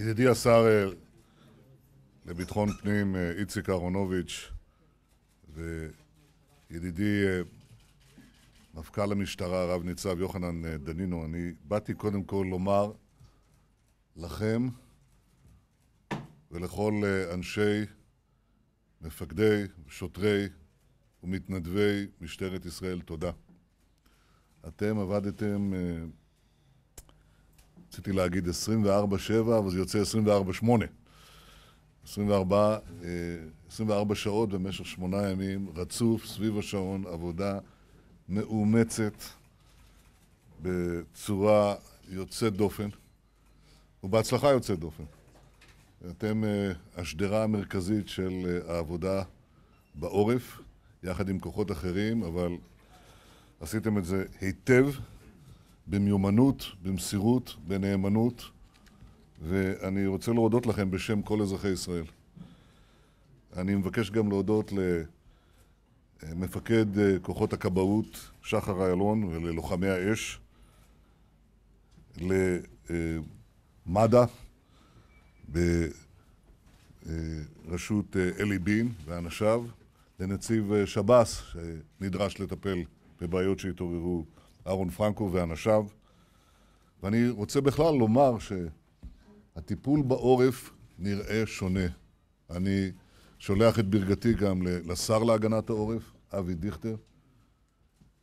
ידידי השר אה, לביטחון פנים אה, איציק אהרונוביץ' וידידי אה, מפכ"ל המשטרה, רב ניצב יוחנן דנינו, אני באתי קודם כל לומר לכם ולכל אנשי, מפקדי, שוטרי ומתנדבי משטרת ישראל תודה. אתם עבדתם רציתי להגיד 24-7, אבל זה יוצא 24-8. 24, 24 שעות במשך שמונה ימים, רצוף, סביב השעון, עבודה מאומצת בצורה יוצאת דופן, ובהצלחה יוצאת דופן. אתם אה, השדרה המרכזית של אה, העבודה בעורף, יחד עם כוחות אחרים, אבל עשיתם את זה היטב. במיומנות, במסירות, בנאמנות, ואני רוצה להודות לכם בשם כל אזרחי ישראל. אני מבקש גם להודות למפקד אה, כוחות הכבאות, שחר איילון, וללוחמי האש, למד"א, בראשות אה, אלי בין ואנשיו, לנציב אה, שב"ס, שנדרש לטפל בבעיות שהתעוררו אהרון פרנקו ואנשיו. ואני רוצה בכלל לומר שהטיפול בעורף נראה שונה. אני שולח את ברכתי גם לשר להגנת העורף, אבי דיכטר,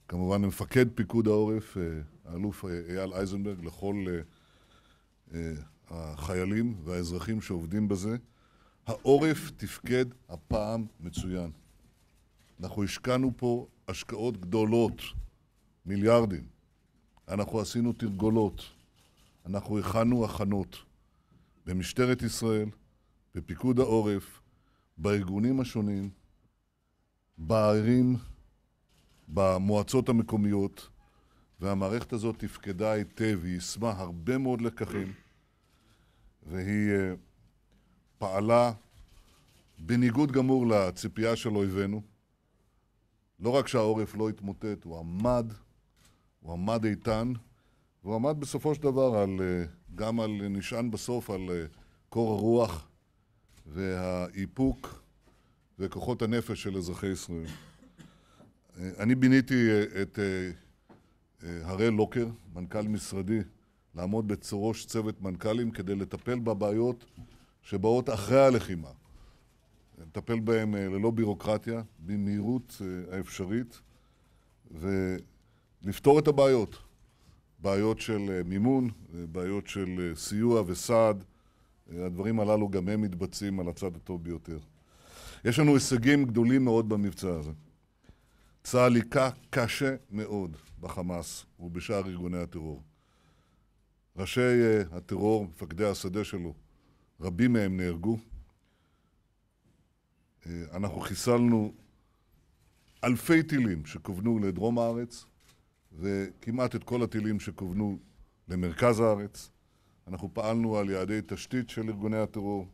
כמובן למפקד פיקוד העורף, האלוף אה, אה, אייל אייזנברג, לכל אה, החיילים והאזרחים שעובדים בזה. העורף תפקד הפעם מצוין. אנחנו השקענו פה השקעות גדולות. מיליארדים. אנחנו עשינו תרגולות, אנחנו הכנו הכנות במשטרת ישראל, בפיקוד העורף, בארגונים השונים, בערים, במועצות המקומיות, והמערכת הזאת תפקדה היטב, היא יישמה הרבה מאוד לקחים, והיא אה, פעלה בניגוד גמור לציפייה של אויבינו. לא רק שהעורף לא התמוטט, הוא עמד הוא עמד איתן, והוא עמד בסופו של דבר על, אה, גם על, נשען בסוף על אה, קור הרוח והאיפוק וכוחות הנפש של אזרחי ישראל. אה, אני ביניתי את הראל לוקר, מנכ"ל משרדי, לעמוד בצורש צוות מנכ"לים כדי לטפל בבעיות שבאות אחרי הלחימה. לטפל בהם ללא בירוקרטיה, במהירות האפשרית, ו... נפתור את הבעיות. בעיות של אה, מימון, אה, בעיות של אה, סיוע וסעד. הדברים הללו גם הם מתבצעים על הצד הטוב ביותר. יש לנו הישגים גדולים מאוד במבצע הזה. צה"ל היכה קשה מאוד בחמאס ובשאר ארגוני הטרור. ראשי הטרור, מפקדי השדה שלו, רבים מהם נהרגו. אנחנו חיסלנו אלפי טילים שכוונו לדרום הארץ, וכמעט את כל הטילים שכוונו למרכז הארץ. אנחנו פעלנו על יעדי תשתית של ארגוני הטרור,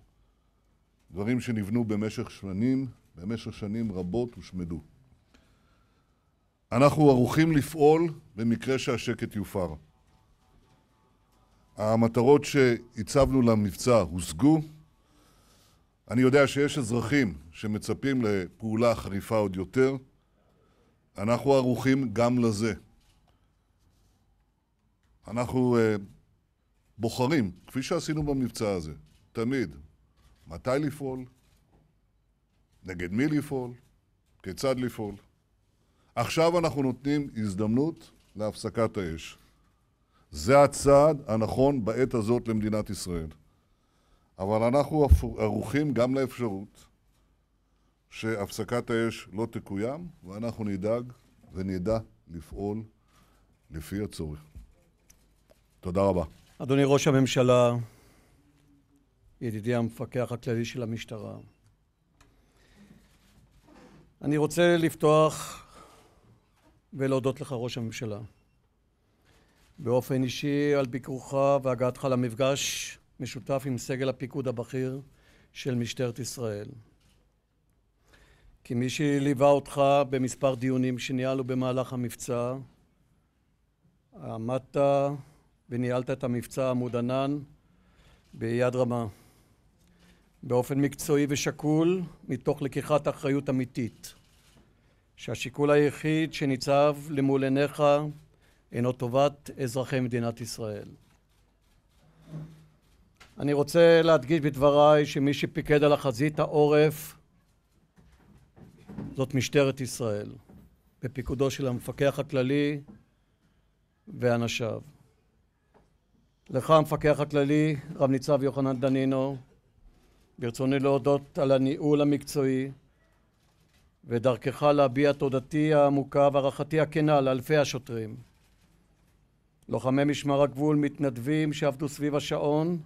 דברים שנבנו במשך שנים, במשך שנים רבות הושמדו. אנחנו ערוכים לפעול במקרה שהשקט יופר. המטרות שהצבנו למבצע הושגו. אני יודע שיש אזרחים שמצפים לפעולה חריפה עוד יותר. אנחנו ערוכים גם לזה. אנחנו uh, בוחרים, כפי שעשינו במבצע הזה, תמיד, מתי לפעול, נגד מי לפעול, כיצד לפעול. עכשיו אנחנו נותנים הזדמנות להפסקת האש. זה הצעד הנכון בעת הזאת למדינת ישראל. אבל אנחנו ערוכים גם לאפשרות שהפסקת האש לא תקוים, ואנחנו נדאג ונדע לפעול לפי הצורך. תודה רבה. אדוני ראש הממשלה, ידידי המפקח הכללי של המשטרה, אני רוצה לפתוח ולהודות לך, ראש הממשלה, באופן אישי על ביקורך והגעתך למפגש משותף עם סגל הפיקוד הבכיר של משטרת ישראל. כמי שליווה אותך במספר דיונים שניהלו במהלך המבצע, עמדת וניהלת את המבצע עמוד ענן ביד רמה, באופן מקצועי ושקול, מתוך לקיחת אחריות אמיתית, שהשיקול היחיד שניצב למול עיניך אינו טובת אזרחי מדינת ישראל. אני רוצה להדגיש בדבריי שמי שפיקד על החזית העורף זאת משטרת ישראל, בפיקודו של המפקח הכללי ואנשיו. לך המפקח הכללי, רב ניצב יוחנן דנינו, ברצוני להודות על הניהול המקצועי ודרכך להביע תודתי העמוקה והערכתי הכנה לאלפי השוטרים. לוחמי משמר הגבול מתנדבים שעבדו סביב השעון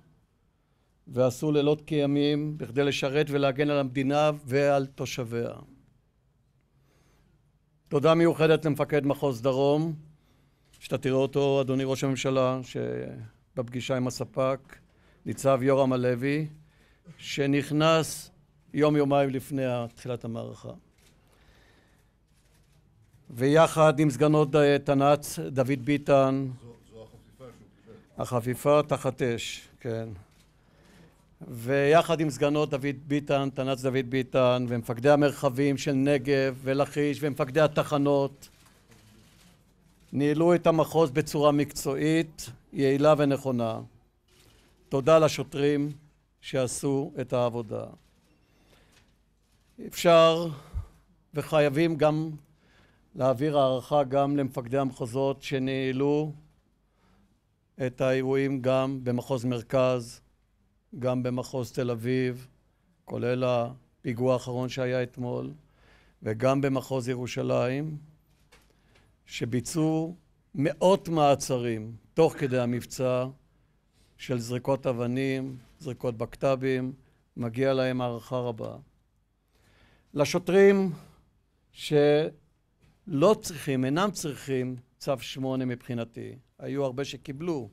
ועשו לילות כימים בכדי לשרת ולהגן על המדינה ועל תושביה. תודה מיוחדת למפקד מחוז דרום, שאתה תראה אותו, אדוני ראש הממשלה, ש... בפגישה עם הספק, ניצב יורם הלוי, שנכנס יום-יומיים לפני תחילת המערכה. ויחד עם סגנו תנ"צ דוד ביטן... החפיפה תחת אש, כן. ויחד עם סגנו דוד ביטן, תנ"צ דוד ביטן, ומפקדי המרחבים של נגב ולכיש, ומפקדי התחנות, ניהלו את המחוז בצורה מקצועית, יעילה ונכונה. תודה לשוטרים שעשו את העבודה. אפשר וחייבים גם להעביר הערכה גם למפקדי המחוזות שניהלו את האירועים גם במחוז מרכז, גם במחוז תל אביב, כולל הפיגוע האחרון שהיה אתמול, וגם במחוז ירושלים, שביצעו מאות מעצרים תוך כדי המבצע של זריקות אבנים, זריקות בקת"בים, מגיע להם הערכה רבה. לשוטרים שלא צריכים, אינם צריכים צו שמונה מבחינתי, היו הרבה שקיבלו,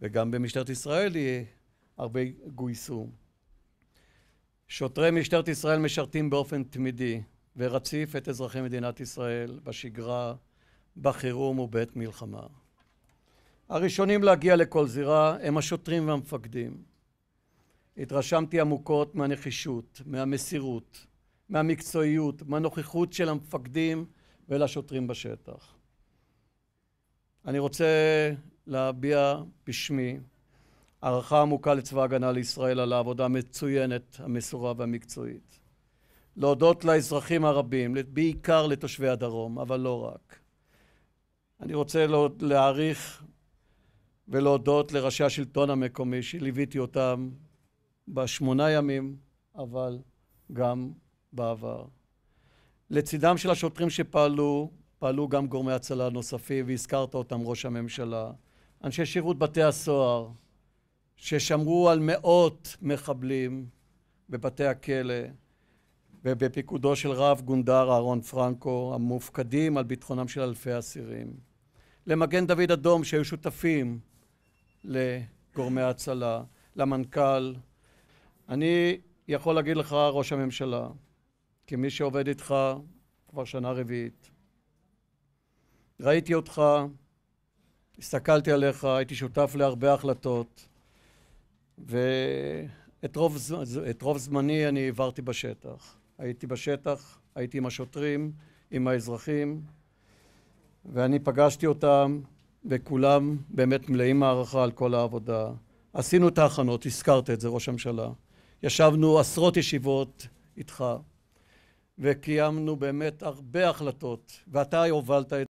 וגם במשטרת ישראל הרבה גויסו. שוטרי משטרת ישראל משרתים באופן תמידי ורציף את אזרחי מדינת ישראל בשגרה, בחירום ובעת מלחמה. הראשונים להגיע לכל זירה הם השוטרים והמפקדים. התרשמתי עמוקות מהנחישות, מהמסירות, מהמקצועיות, מהנוכחות של המפקדים ולשוטרים בשטח. אני רוצה להביע בשמי הערכה עמוקה לצבא ההגנה לישראל על העבודה המצוינת, המסורה והמקצועית. להודות לאזרחים הרבים, בעיקר לתושבי הדרום, אבל לא רק. אני רוצה להעריך ולהודות לראשי השלטון המקומי שליוויתי אותם בשמונה ימים, אבל גם בעבר. לצידם של השוטרים שפעלו, פעלו גם גורמי הצלה נוספים, והזכרת אותם, ראש הממשלה, אנשי שירות בתי הסוהר, ששמרו על מאות מחבלים בבתי הכלא, ובפיקודו של רב גונדר אהרון פרנקו, המופקדים על ביטחונם של אלפי אסירים. למגן דוד אדום, שהיו שותפים לגורמי ההצלה, למנכ"ל. אני יכול להגיד לך, ראש הממשלה, כמי שעובד איתך כבר שנה רביעית, ראיתי אותך, הסתכלתי עליך, הייתי שותף להרבה החלטות, ואת רוב, רוב זמני אני העברתי בשטח. הייתי בשטח, הייתי עם השוטרים, עם האזרחים, ואני פגשתי אותם, וכולם באמת מלאים הערכה על כל העבודה. עשינו את ההכנות, הזכרת את זה, ראש הממשלה. ישבנו עשרות ישיבות איתך, וקיימנו באמת הרבה החלטות, ואתה הובלת את